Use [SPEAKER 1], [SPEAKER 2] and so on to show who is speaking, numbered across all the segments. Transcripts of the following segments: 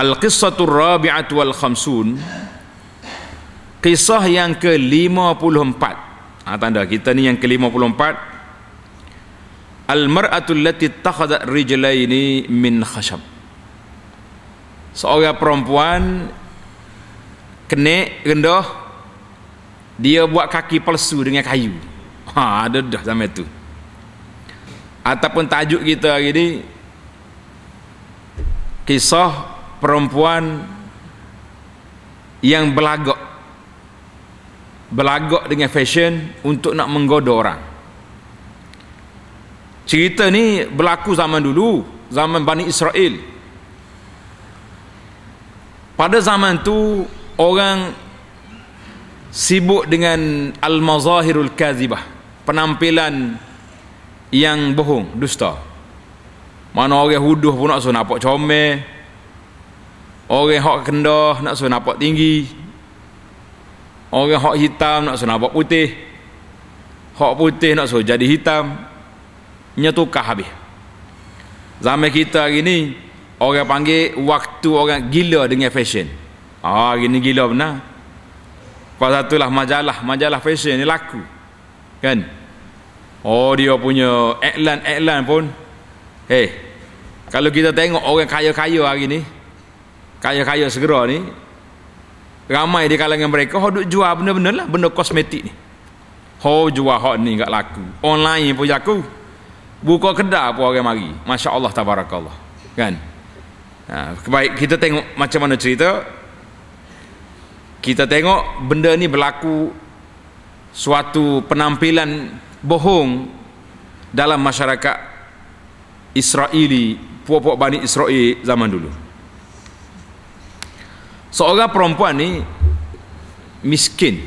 [SPEAKER 1] Al-Qissatu Rabi'atu Al-Khamsun Kisah yang ke-54 ha, Tanda kita ni yang ke-54 al maratul Lati Takhadat Rijalaini Min Khashab Seorang perempuan Kenik, rendah Dia buat kaki palsu dengan kayu ha, Ada dah sama tu Ataupun tajuk kita hari ni Kisah perempuan yang belagak belagak dengan fashion untuk nak menggoda orang cerita ni berlaku zaman dulu zaman Bani Israel pada zaman tu orang sibuk dengan al-mazahirul kazibah penampilan yang bohong dusta mana orang huduh pun nak so nampak comel Orang hak kendah nak suruh nampak tinggi. Orang hak hitam nak suruh nampak putih. Hak putih nak suruh jadi hitam. Nyetukah habis. Zaman kita hari ni orang panggil waktu orang gila dengan fashion. Ah hari ni gila benar. Pas satulah majalah, majalah fashion ni laku. Kan? Oh dia punya iklan-iklan pun. Hey, Kalau kita tengok orang kaya-kaya hari ni, kaya-kaya segera ni ramai di kalangan mereka hok jual benda-benda lah benda kosmetik ni hok jual hok ni gak laku online pun jaku buka kedai pun orang mari masya-Allah tabarakallah kan ha, baik kita tengok macam mana cerita kita tengok benda ni berlaku suatu penampilan bohong dalam masyarakat Israeli puak-puak Bani Israel zaman dulu Seorang perempuan ni miskin.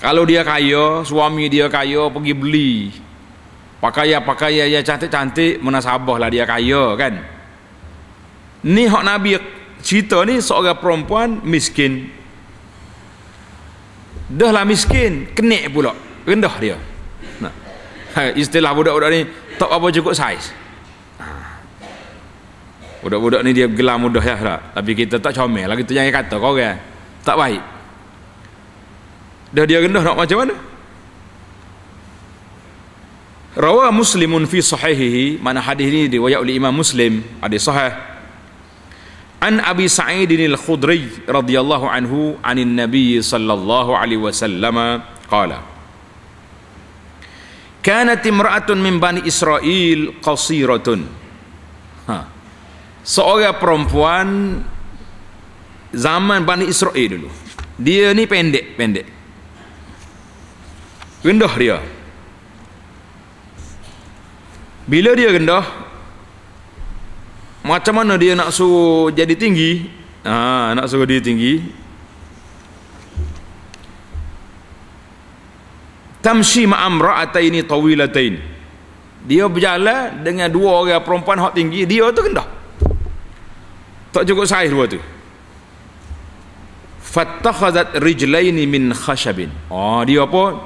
[SPEAKER 1] Kalau dia kaya, suami dia kaya pergi beli pakaian-pakaian yang cantik-cantik lah dia kaya kan. Ni hak Nabi cerita ni seorang perempuan miskin. Dah lah miskin, kenik pula. Rendah dia. Nah. Ha, istilah budak-budak ni tak apa cukup saiz. Budak-budak ni dia gelam mudah ya tak? Tapi kita tak comel lah kita jangan kata kau kan Tak baik. Dah dia rendah nak macam mana? Rawa Muslimun fi sahihihi, mana hadis ni diriwayatkan oleh Imam Muslim, hadis sahih. An Abi Sa'id Al-Khudri radhiyallahu anhu anin Nabi sallallahu alaihi wasallam qala Kanat imra'atun min Bani Israel qasiratun. Ha seorang perempuan zaman Bani Israel dulu dia ni pendek-pendek rendah dia bila dia rendah macam mana dia nak suruh jadi tinggi ha, nak suruh dia tinggi tamshi ma'am ra'ataini tawilatain dia berjalan dengan dua orang perempuan hak tinggi dia tu rendah tak cukup saiz dua tu. Fattakhadhat rijlaini min khashabin. Ah oh, dia apa?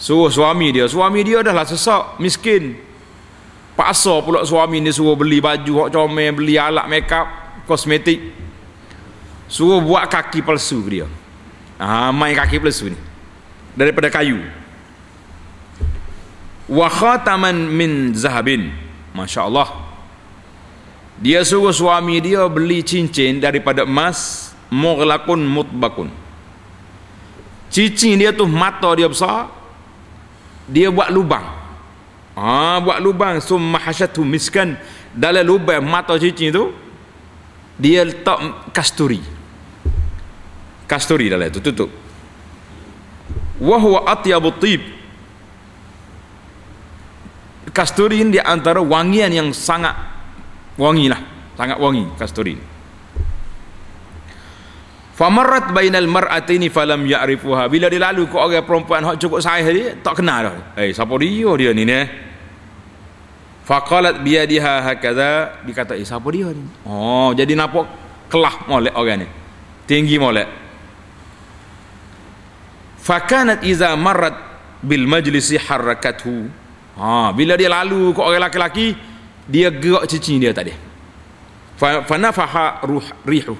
[SPEAKER 1] Suruh suami dia. Suami dia dah lah sesak, miskin. Paksa pula suami ni suruh beli baju, hok comel, beli alat makeup, kosmetik. Suruh buat kaki palsu dia. Ah ha, main kaki palsu ni. Daripada kayu. Wa khataman min zahabin. Masya-Allah. Dia suruh suami dia beli cincin daripada emas mughlaqun mutbakun. Cincin dia tu mata dia besar. Dia buat lubang. Ah ha, buat lubang summa hasatu miskan dalam lubang mata cincin tu dia letak kasturi. Kasturi dalam tu tutup. Wa huwa atyabu tib. Kasturi ini di wangian yang sangat wangi lah sangat wangi kasturi famarat bainal mar'atini falam ya'rifuha bila dia lalu ke orang perempuan hak cukup saiz dia tak kenal dah eh hey, siapa dia dia ni ni eh? faqalat biyadiha hakaza dikata eh siapa dia ni oh jadi nampak kelah molek orang ni tinggi molek fakanat iza marat bil majlisi harrakathu ha bila dia lalu ke orang lelaki-lelaki dia gerak cincin dia tadi fanafaha ruh rihu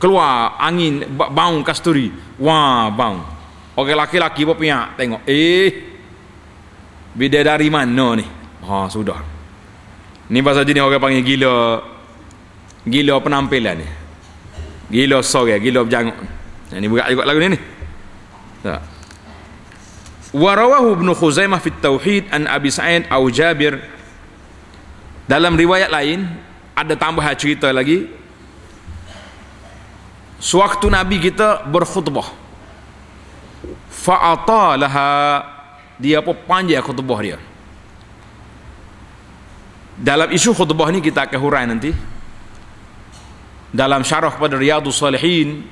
[SPEAKER 1] keluar angin bau kasturi wah bau orang laki-laki pun punya tengok eh beda dari mana ni ha sudah ni bahasa jenis orang panggil gila gila penampilan ni gila sore gila berjanguk ini berat juga lagu ni ni tak warawahu ibn khuzaimah fit tauhid an abi sa'id au jabir dalam riwayat lain ada tambah cerita lagi sewaktu Nabi kita berkhutbah fa'atalaha dia apa panjang khutbah dia dalam isu khutbah ni kita akan hurai nanti dalam syarah pada Riyadus Salihin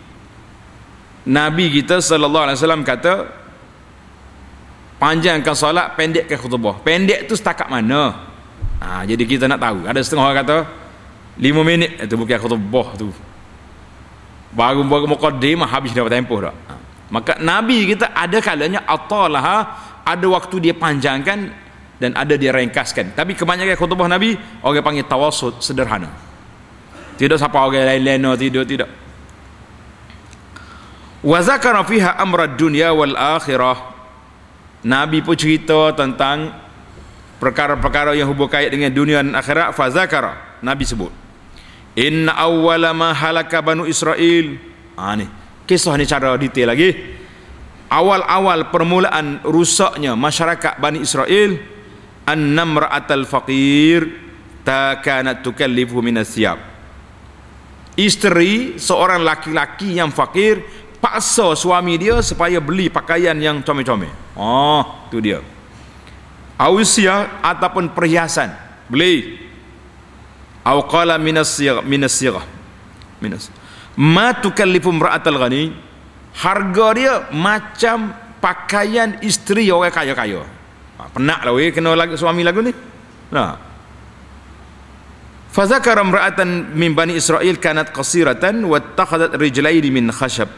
[SPEAKER 1] Nabi kita sallallahu alaihi wasallam kata panjangkan solat pendekkan khutbah pendek tu setakat mana Ha, jadi kita nak tahu. Ada setengah orang kata, lima minit itu eh, bukan khutbah tu. Baru-baru muqaddimah habis dapat tempoh dah. Ha. Maka Nabi kita ada kalanya atalah ah, ada waktu dia panjangkan dan ada dia ringkaskan. Tapi kebanyakan khutbah Nabi orang panggil tawasud sederhana. Tidak siapa orang lain-lain tidak tidak. Wa zakara fiha amra dunya wal akhirah. Nabi pun cerita tentang perkara-perkara yang hubung kait dengan dunia dan akhirat fazakara nabi sebut In awwala ma halaka banu israil ha ni kisah ni cara detail lagi awal-awal permulaan rusaknya masyarakat bani israil annamra'atal faqir takanat tukallifu min asyab isteri seorang laki-laki yang fakir paksa suami dia supaya beli pakaian yang comel-comel ah oh, tu dia ausia ataupun perhiasan beli au qala minasir minasir minas ma lipum imra'atul ghani harga dia macam pakaian isteri orang kaya-kaya ha, penak lah weh kena lagi suami lagu ni nah ha. fa zakara imra'atan min bani israil kanat qasiratan wattakhadhat rijlaini min khashab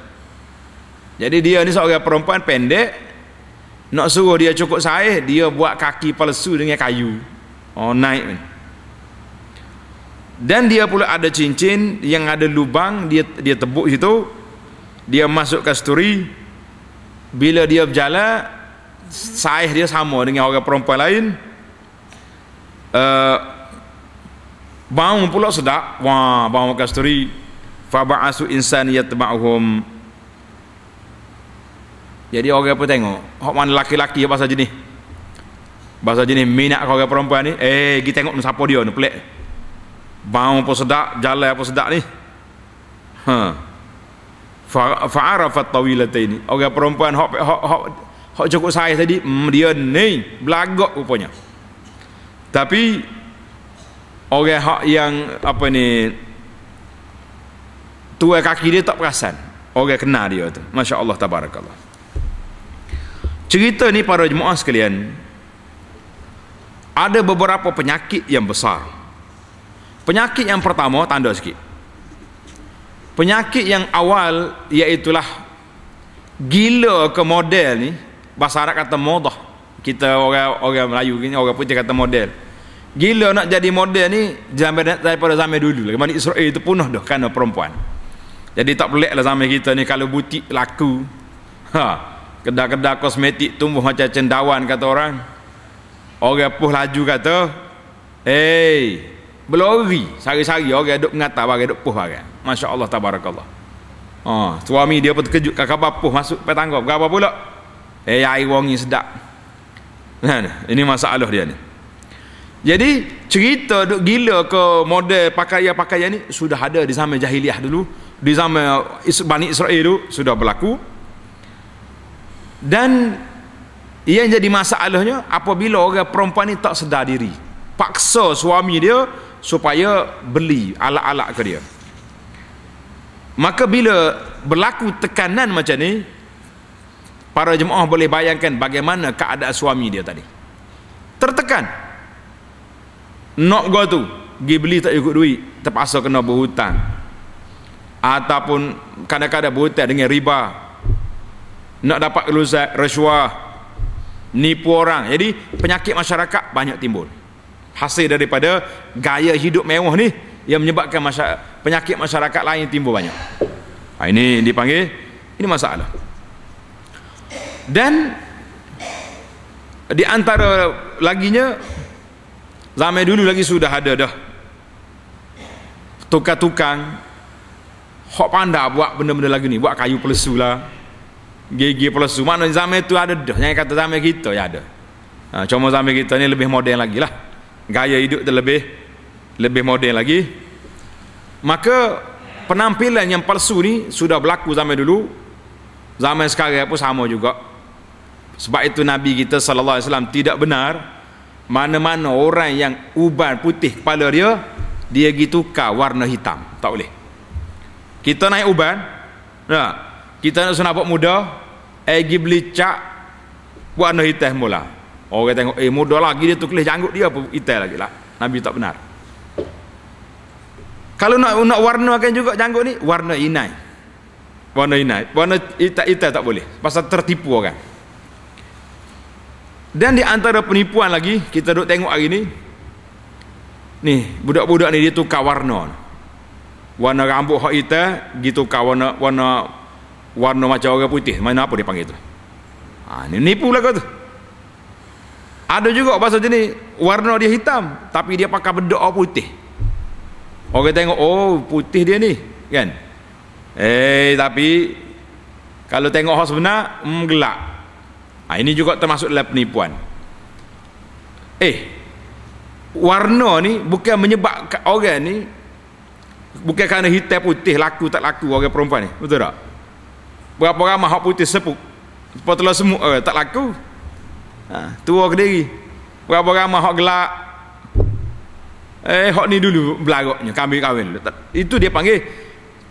[SPEAKER 1] jadi dia ni seorang perempuan pendek nak suruh dia cukup saya, dia buat kaki palsu dengan kayu. Oh, naik. Dan dia pula ada cincin yang ada lubang, dia dia tebuk situ. Dia masuk kasturi. Bila dia berjalan, saiz dia sama dengan orang perempuan lain. Uh, bau pula sedap. Wah, bau kasturi. Fa ba'asu insan yatba'uhum jadi orang pun tengok hok mana laki-laki yang bahasa jenis bahasa jenis minat ke orang perempuan ni eh pergi tengok ni siapa dia ni pelik bau pun sedap jalan pun sedap ni ha fa'arafat tawilataini orang perempuan hok hok hok hok cukup saya tadi hmm, dia ni belagak rupanya tapi orang hok yang apa ni tua kaki dia tak perasan orang kenal dia tu masya-Allah tabarakallah Cerita ni para jemaah sekalian ada beberapa penyakit yang besar. Penyakit yang pertama tanda sikit. Penyakit yang awal iaitu gila ke model ni bahasa Arab kata modah. Kita orang orang Melayu ni orang putih kata model. Gila nak jadi model ni zaman daripada zaman dulu lagi mana Israel itu punah dah kerana perempuan. Jadi tak lah zaman kita ni kalau butik laku. Ha kedai-kedai kosmetik tumbuh macam cendawan kata orang orang puh laju kata hei berlori sari-sari orang duduk mengatak barang duduk puh barang Masya Allah tabarakallah oh, suami dia pun terkejut kat khabar puh masuk pada tangga berapa pulak? hei eh, air wangi sedap ini masalah dia ni jadi cerita duk gila ke model pakaian-pakaian ni sudah ada di zaman jahiliah dulu di zaman Bani Israel dulu sudah berlaku dan ia yang jadi masalahnya apabila orang perempuan ni tak sedar diri paksa suami dia supaya beli alat-alat ke dia maka bila berlaku tekanan macam ni para jemaah boleh bayangkan bagaimana keadaan suami dia tadi tertekan nak go tu pergi beli tak cukup duit terpaksa kena berhutang ataupun kadang-kadang berhutang dengan riba nak dapat keluzat, rasuah, nipu orang. Jadi penyakit masyarakat banyak timbul. Hasil daripada gaya hidup mewah ni yang menyebabkan masyarakat, penyakit masyarakat lain timbul banyak. Ha, ini dipanggil, ini masalah. Dan di antara laginya, zaman dulu lagi sudah ada dah. Tukar-tukang, hok panda buat benda-benda lagi ni, buat kayu pelesu lah, gigi palsu mana oh, zaman itu ada dah yang kata zaman kita ya ada ha, cuma zaman kita ni lebih moden lagi lah gaya hidup tu lebih lebih moden lagi maka penampilan yang palsu ni sudah berlaku zaman dulu zaman sekarang pun sama juga sebab itu Nabi kita sallallahu alaihi wasallam tidak benar mana-mana orang yang uban putih kepala dia dia pergi tukar warna hitam tak boleh kita naik uban nah, ya, kita nak senapak muda pergi beli cak warna hitam mula orang tengok eh muda lagi dia tu kelih janggut dia apa hitam lagi lah Nabi tak benar kalau nak nak warna akan juga janggut ni warna inai warna inai warna hitam hitam tak boleh pasal tertipu orang dan di antara penipuan lagi kita duk tengok hari ni ni budak-budak ni dia tukar warna warna rambut hak hitam gitu warna warna warna macam orang putih mana apa dia panggil tu ha, ni nipu lah kau tu ada juga pasal jenis warna dia hitam tapi dia pakai bedak putih orang tengok oh putih dia ni kan eh tapi kalau tengok orang sebenar hmm, gelak ha, ini juga termasuk dalam penipuan eh warna ni bukan menyebab orang ni bukan kerana hitam putih laku tak laku orang perempuan ni betul tak berapa ramah hak putih sepuk apa telah semua eh, tak laku ha, tua ke diri berapa ramah hak gelak eh hak ni dulu belaraknya kami kahwin itu dia panggil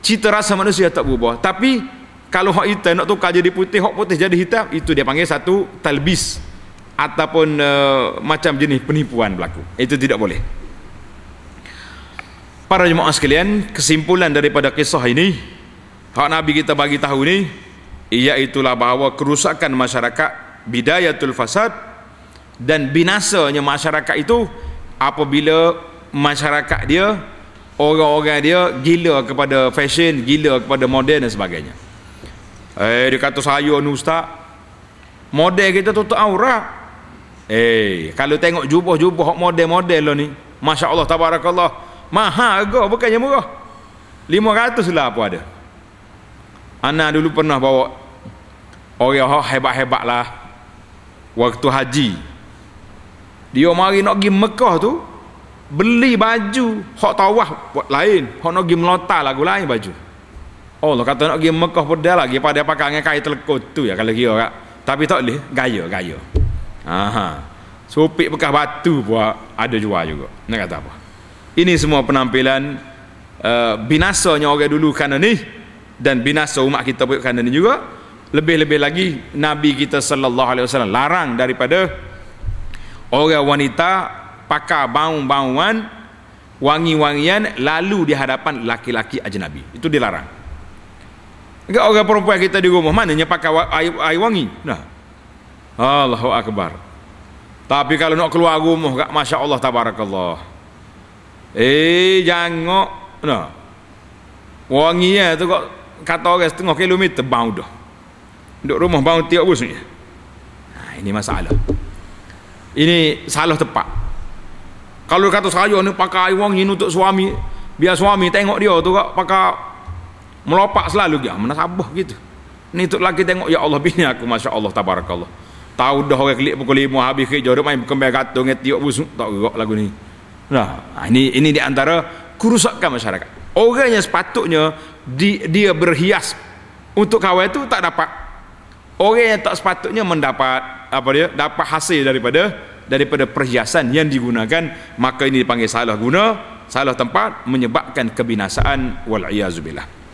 [SPEAKER 1] cita rasa manusia tak berubah tapi kalau hak hitam nak tukar jadi putih hak putih jadi hitam itu dia panggil satu talbis ataupun uh, macam jenis penipuan berlaku itu tidak boleh para jemaah sekalian kesimpulan daripada kisah ini Hak Nabi kita bagi tahu ni Iaitulah bahawa kerusakan masyarakat Bidayatul fasad Dan binasanya masyarakat itu Apabila masyarakat dia Orang-orang dia gila kepada fashion Gila kepada moden dan sebagainya Eh dia kata saya ni ustaz Model kita tutup aurat Eh kalau tengok jubah-jubah Hak model-model lah ni Masya Allah tabarakallah maha harga bukannya murah 500 lah apa ada Ana dulu pernah bawa orang oh, hebat-hebat lah waktu haji. Dia mari nak pergi Mekah tu beli baju hak tawah buat lain, hak nak pergi melotar lagu lain baju. Allah kata nak pergi Mekah pun dah lagi pada pakai dengan kain telekut tu ya kalau kira kak. Tapi tak boleh gaya gaya. Aha. Sopik bekas batu buat ada jual juga. Nak kata apa? Ini semua penampilan uh, binasanya orang dulu kerana ni dan binasa umat kita buat kerana ini juga lebih-lebih lagi Nabi kita sallallahu alaihi wasallam larang daripada orang wanita pakai bau-bauan wangi-wangian lalu di hadapan laki-laki ajnabi itu dilarang Enggak orang perempuan kita di rumah mananya pakai air, air wangi. Nah. Allahu akbar. Tapi kalau nak keluar rumah enggak masya-Allah tabarakallah. Eh jangan nah. Wangi ya tu kok kata orang setengah kilometer bau dah duduk rumah bau tiap bus ha, ini masalah ini salah tepat kalau kata saya ni pakai wang ini untuk suami biar suami tengok dia tu kak pakai melopak selalu dia mana sabah gitu ni untuk lagi tengok ya Allah bini aku masya Allah tabarakallah tahu dah orang klik pukul 5 habis kerja dia main kembali gatung tiap bus tak gerak lagu ni nah ini ini diantara antara kerusakan masyarakat orang yang sepatutnya di, dia berhias untuk kawal itu tak dapat orang yang tak sepatutnya mendapat apa dia dapat hasil daripada daripada perhiasan yang digunakan maka ini dipanggil salah guna salah tempat menyebabkan kebinasaan wal iazubillah